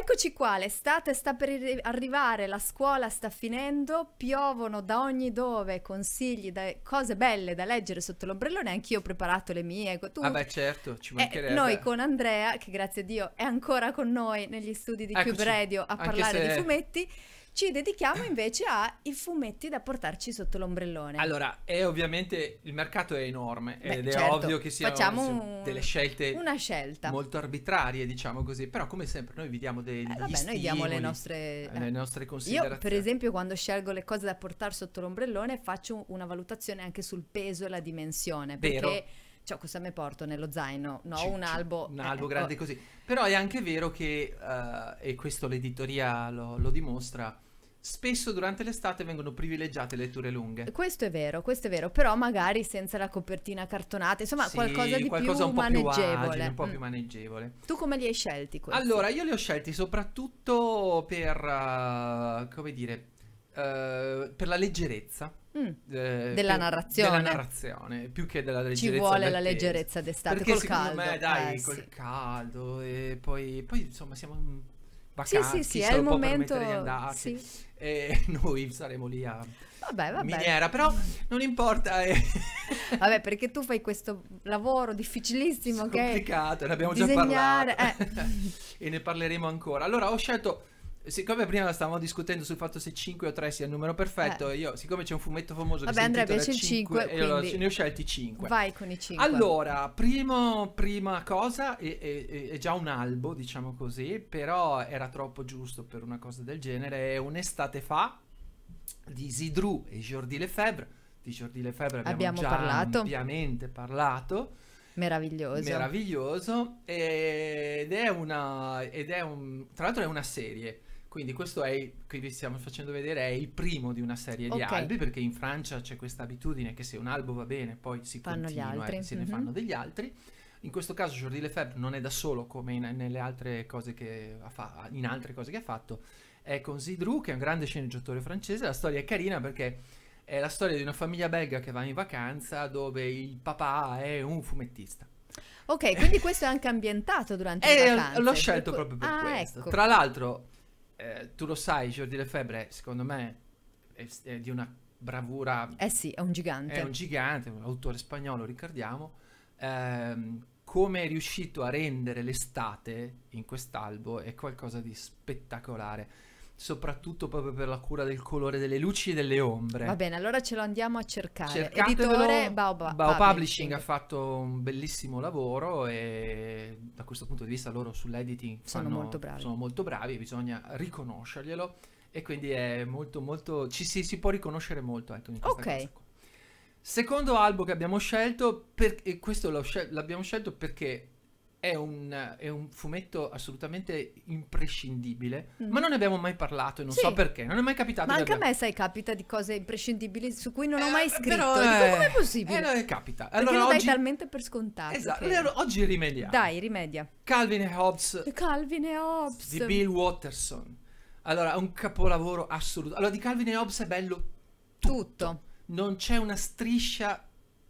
Eccoci qua, l'estate sta per arrivare, la scuola sta finendo, piovono da ogni dove consigli, da, cose belle da leggere sotto l'ombrellone, anch'io ho preparato le mie. Ecco, tu... Ah beh certo, ci eh, mancherebbe. E noi con Andrea, che grazie a Dio è ancora con noi negli studi di Eccoci. Cube Radio a parlare se... di fumetti, ci dedichiamo invece ai fumetti da portarci sotto l'ombrellone. Allora, è ovviamente il mercato è enorme Beh, ed certo. è ovvio che siano Facciamo delle scelte una scelta. molto arbitrarie, diciamo così, però come sempre noi vi diamo degli eh, vabbè, stimoli, noi diamo le nostre, eh, eh, le nostre considerazioni. Io per esempio quando scelgo le cose da portare sotto l'ombrellone faccio una valutazione anche sul peso e la dimensione, Vero. perché cioè cosa mi porto nello zaino? No, un albo. Un eh, albo eh, grande ecco. così. Però è anche vero che, uh, e questo l'editoria lo, lo dimostra, spesso durante l'estate vengono privilegiate le letture lunghe. Questo è vero, questo è vero, però magari senza la copertina cartonata, insomma sì, qualcosa di qualcosa più un maneggevole. Più agile, un po' mm. più maneggevole. Tu come li hai scelti questi? Allora, io li ho scelti soprattutto per, uh, come dire, Uh, per la leggerezza mm. eh, della, narrazione. della narrazione più che della leggerezza ci vuole la leggerezza d'estate perché col caldo me, dai eh, col sì. caldo e poi, poi insomma siamo vacanze, sì, sì, sì, è il momento di andarci. Sì. E noi saremo lì a vabbè, vabbè. miniera, però non importa. Eh. Vabbè, perché tu fai questo lavoro difficilissimo. complicato, che... ne abbiamo Disegnare... già parlato. Eh. e ne parleremo ancora. Allora, ho scelto siccome prima stavamo discutendo sul fatto se 5 o 3 sia il numero perfetto, eh. io, siccome c'è un fumetto famoso Vabbè, che Andrea piace il 5, 5 quindi... allora, ne ho scelti 5. Vai con i 5. Allora, primo, prima cosa, è, è, è, già un albo, diciamo così, però era troppo giusto per una cosa del genere. È un'estate fa di Isidru e Jordi Lefebvre. Di Jordi Lefebvre abbiamo, abbiamo già parlato. ampiamente parlato meraviglioso. Meraviglioso. Ed è una. Ed è un, tra l'altro, è una serie. Quindi questo è, il, vi stiamo facendo vedere, è il primo di una serie okay. di albi, perché in Francia c'è questa abitudine che se un albo va bene poi si fanno continua e se mm-hmm. ne mhm. fanno degli altri. In questo caso Jordi Lefebvre non è da solo come in, nelle altre cose che ha fa- in altre cose che ha fatto, è con Zidru che è un grande sceneggiatore francese, la storia è carina perché è la storia di una famiglia belga che va in vacanza dove il papà è un fumettista. Ok, quindi questo è anche ambientato durante eh, le vacanze. L'ho scelto proprio per ah, questo. Ecco. Tra l'altro eh, tu lo sai, Jordi Lefebvre, secondo me, è, è di una bravura. Eh sì, è un gigante. È un gigante, un autore spagnolo, ricordiamo. Ehm, come è riuscito a rendere l'estate in quest'albo è qualcosa di spettacolare soprattutto proprio per la cura del colore delle luci e delle ombre. Va bene, allora ce lo andiamo a cercare. Cercatevelo, Editore Baoba, Bao Publishing ha fatto un bellissimo lavoro e da questo punto di vista loro sull'editing sono, fanno, molto, bravi. sono molto bravi, bisogna riconoscerglielo e quindi è molto molto ci si, si può riconoscere molto ecco, in Anthony Ok. Secondo album che abbiamo scelto per, e questo l'abbiamo scelto perché è un, è un, fumetto assolutamente imprescindibile, mm. ma non ne abbiamo mai parlato e non sì. so perché, non è mai capitato. Ma anche abbiamo... a me, sai, capita di cose imprescindibili su cui non eh, ho mai scritto. Però, eh, Come è possibile? Eh, no, eh, capita. Allora, perché lo oggi... dai talmente per scontato. Esatto, che... oggi rimediamo. Dai, rimedia. Calvin e Hobbes. Calvin e Hobbes. Di Bill Watterson. Allora, un capolavoro assoluto. Allora, di Calvin e Hobbes è bello tutto. tutto. Non c'è una striscia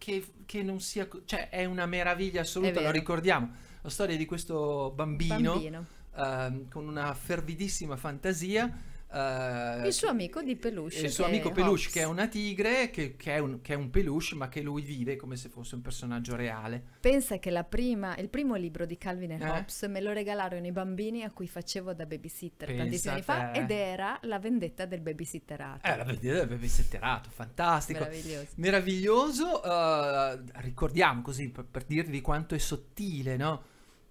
che, che non sia... Cioè, è una meraviglia assoluta, lo ricordiamo. La storia di questo bambino, bambino. Uh, con una fervidissima fantasia Uh, il suo amico di peluche. Il suo amico peluche Hobbs. che è una tigre, che, che, è un, che, è un, peluche, ma che lui vive come se fosse un personaggio reale. Pensa che prima, il primo libro di Calvin e eh? Hobbes me lo regalarono i bambini a cui facevo da babysitter Pensa tantissimi anni fa ed era La vendetta del babysitterato. Eh, la vendetta del babysitterato, fantastico. Meraviglioso. Meraviglioso uh, ricordiamo così per, per dirvi quanto è sottile, no?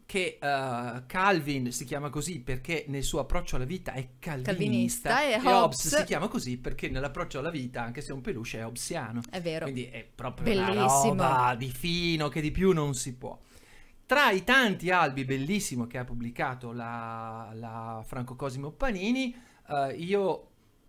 che uh, Calvin si chiama così perché nel suo approccio alla vita è calvinista, calvinista e, e Hobbes. si chiama così perché nell'approccio alla vita, anche se è un peluche, è obsiano. È vero. Quindi è proprio Bellissimo. una roba di fino che di più non si può. Tra i tanti albi bellissimi che ha pubblicato la, la Franco Cosimo Panini, uh, io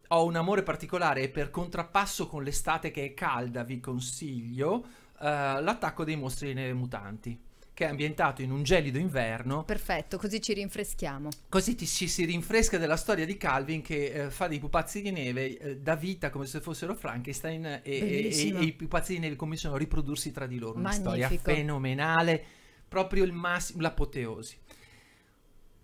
ho un amore particolare e per contrappasso con l'estate che è calda vi consiglio uh, l'attacco dei mostri mutanti che è ambientato in un gelido inverno. Perfetto, così ci rinfreschiamo. Così ti, ci si rinfresca della storia di Calvin che eh, fa dei pupazzi di neve, eh, dà vita come se fossero Frankenstein e, e, e i pupazzi di neve cominciano a riprodursi tra di loro. Magnifico. Una storia fenomenale, proprio il massimo, l'apoteosi.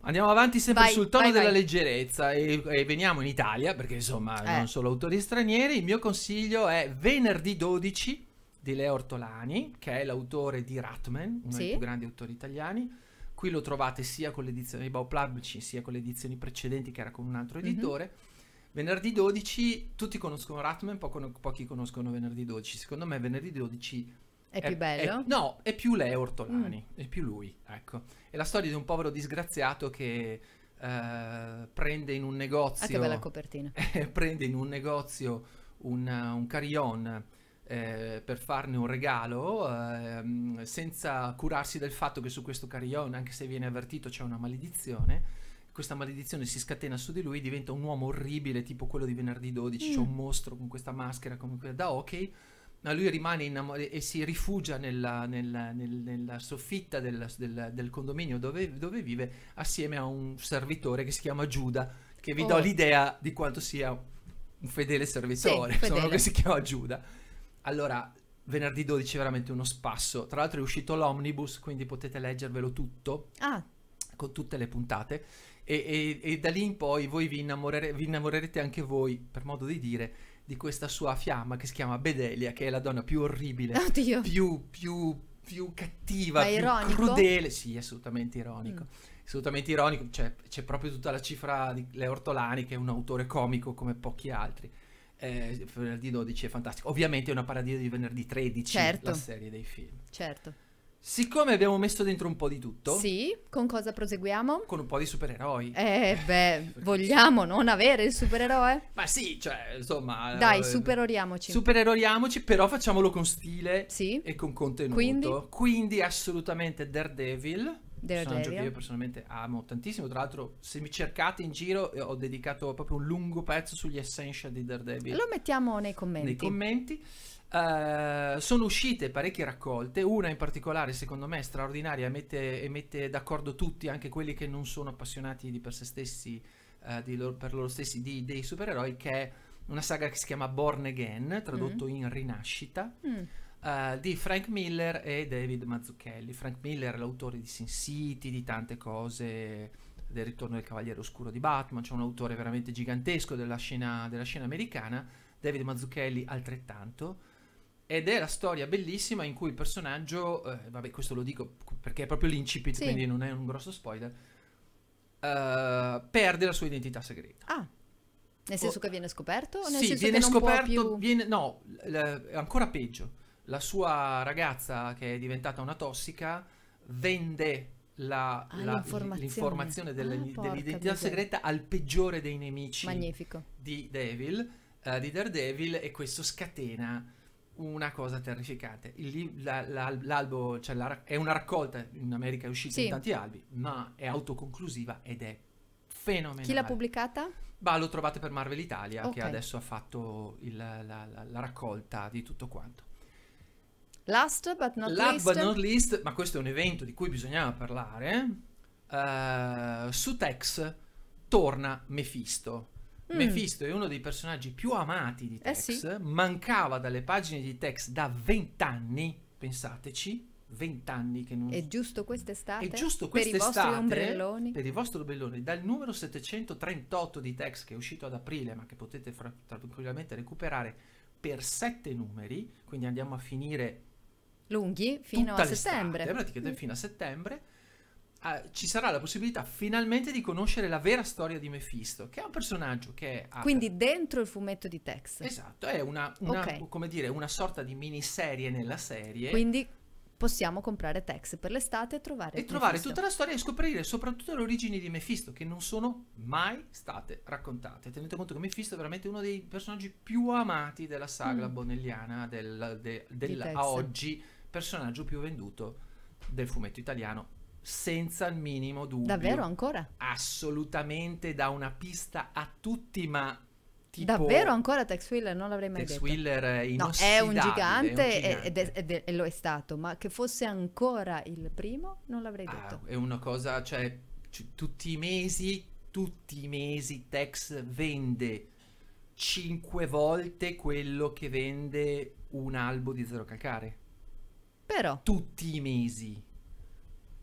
Andiamo avanti sempre vai, sul tono vai, della vai. leggerezza e, e, veniamo in Italia, perché insomma eh. non sono autori stranieri. Il mio consiglio è venerdì 12 di Leo Ortolani, che è l'autore di Ratman, uno sì. dei più grandi autori italiani. Qui lo trovate sia con l'edizione di Bauplubici, sia con le edizioni precedenti, che era con un altro mhm. editore. Mm-hmm. Venerdì 12, tutti conoscono Ratman, poco, pochi conoscono Venerdì 12. Secondo me Venerdì 12 è, è più bello? È, no, è più Leo Ortolani, mm. è più lui, ecco. È la storia di un povero disgraziato che eh, prende in un negozio... Ah, che bella copertina. prende in un negozio un, un carillon eh, per farne un regalo, ehm, senza curarsi del fatto che su questo carillon, anche se viene avvertito, c'è una maledizione. Questa maledizione si scatena su di lui, diventa un uomo orribile, tipo quello di venerdì 12, mm. c'è un mm. mostro con questa maschera come quella da hockey. Ma lui rimane innamorato e si rifugia nella, nella, nella, nella soffitta del, del, del condominio dove, dove vive, assieme a un servitore che si chiama Giuda, che vi oh. do l'idea di quanto sia un fedele servitore, sì, fedele. si chiama Giuda allora, venerdì 12 è veramente uno spasso. Tra l'altro è uscito l'omnibus, quindi potete leggervelo tutto. Ah. Con tutte le puntate. E, e, e da lì in poi voi vi, innamorere, vi innamorerete anche voi, per modo di dire, di questa sua fiamma che si chiama Bedelia, che è la donna più orribile, Oddio. più, più, più cattiva, più ironico? crudele. Sì, assolutamente ironico. Mm. Assolutamente ironico, cioè, c'è proprio tutta la cifra di Leo Ortolani, che è un autore comico come pochi altri eh, venerdì 12 è fantastico. Ovviamente è una paradiso di venerdì 13, certo. la serie dei film. Certo. Siccome abbiamo messo dentro un po' di tutto. Sì, con cosa proseguiamo? Con un po' di supereroi. Eh, beh, vogliamo non avere il supereroe? Ma sì, cioè, insomma. Dai, eh, supereroriamoci. Supereroriamoci, però facciamolo con stile sì. e con contenuto. Quindi? Quindi assolutamente Daredevil. Della personaggio Geria. che io personalmente amo tantissimo. Tra l'altro, se mi cercate in giro, eh, ho dedicato proprio un lungo pezzo sugli Essential di Daredevil. Lo mettiamo nei commenti. Nei commenti. Uh, sono uscite parecchie raccolte, una in particolare secondo me straordinaria mette, e mette d'accordo tutti, anche quelli che non sono appassionati di per se stessi, uh, eh, loro, per loro stessi, di, dei supereroi, che è una saga che si chiama Born Again, tradotto mm. in Rinascita. Mm uh, di Frank Miller e David Mazzucchelli. Frank Miller è l'autore di Sin City, di tante cose, del ritorno del Cavaliere Oscuro di Batman, c'è cioè un autore veramente gigantesco della scena, della scena americana, David Mazzucchelli altrettanto. Ed è la storia bellissima in cui il personaggio, eh, vabbè questo lo dico perché è proprio l'incipit, sì. quindi non è un grosso spoiler, uh, perde la sua identità segreta. Ah, nel senso o, oh, che viene scoperto? O nel sì, senso viene che non scoperto, più... viene, no, l- ancora peggio la sua ragazza che è diventata una tossica vende la, ah, la, l'informazione. l'informazione, dell'identità ah, segreta al peggiore dei nemici Magnifico. di Devil, uh, eh, di Daredevil e questo scatena una cosa terrificante. Il, la, la, l'albo cioè la, è una raccolta, in America è uscita sì. in tanti albi, ma è autoconclusiva ed è fenomenale. Chi l'ha pubblicata? Bah, lo trovate per Marvel Italia, okay. che adesso ha fatto il, la, raccolta di tutto quanto. Last but not Last least. but not least, ma questo è un evento di cui bisognava parlare. Uh, eh, su Tex torna Mephisto. Mm. Mephisto è uno dei personaggi più amati di Tex. Eh sì. Mancava dalle pagine di Tex da vent'anni. pensateci. 20 anni che non... È giusto quest'estate? È giusto quest'estate? Per i vostri ombrelloni? Per i vostri ombrelloni. Dal numero 738 di Tex, che è uscito ad aprile, ma che potete fra- tranquillamente recuperare per 7 numeri, quindi andiamo a finire lunghi mm. fino a settembre. Praticamente fino a settembre uh, ci sarà la possibilità finalmente di conoscere la vera storia di Mephisto, che è un personaggio che ha... Quindi dentro il fumetto di Tex. Esatto, è una, una okay. come dire, una sorta di miniserie nella serie. Quindi possiamo comprare Tex per l'estate e trovare... E trovare tutta la storia e scoprire soprattutto le origini di Mephisto, che non sono mai state raccontate. Tenete conto che Mephisto è veramente uno dei personaggi più amati della saga mm. bonelliana del, de, del, a oggi personaggio più venduto del fumetto italiano senza il minimo dubbio. Davvero ancora? Assolutamente da una pista a tutti, ma tipo Davvero ancora Tex Wheeler? Non l'avrei mai Tex detto. Tex Wheeler è un gigante, è un gigante. Ed è, ed è, e lo è stato, ma che fosse ancora il primo non l'avrei detto. Ah, è una cosa, cioè c- tutti i mesi, tutti i mesi Tex vende 5 volte quello che vende un albo di zero calcare. Però. Tutti i mesi.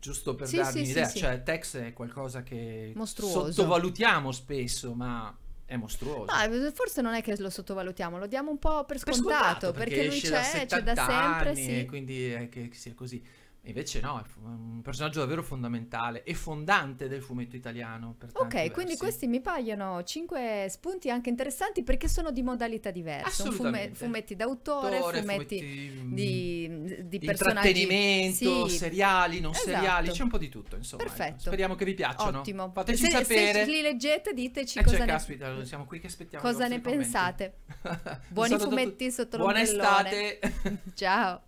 Giusto per sì, darvi sì, un'idea, sì, cioè Tex è qualcosa che Mostruoso. sottovalutiamo spesso, ma è mostruoso. No, forse non è che lo sottovalutiamo, lo diamo un po' per scontato, per scontato perché, perché lui c'è, c'è da sempre. Anni, sì. quindi è che sia così. Invece no, è un personaggio davvero fondamentale e fondante del fumetto italiano. ok, versi. quindi questi mi paiono cinque spunti anche interessanti perché sono di modalità diverse. Fume, fumetti d'autore, Autore, fumetti, fumetti mm, di, di personaggi. Intrattenimento, sì. seriali, non esatto. seriali, c'è un po' di tutto insomma. Ecco, Perfetto. Speriamo che vi piacciono. Ottimo. Fateci se, sapere. Se li leggete diteci eh, cosa cioè, ne... Caspita, siamo qui che aspettiamo. Cosa ne pensate? Buoni fumetti sotto l'ombrellone. Buona estate. Ciao.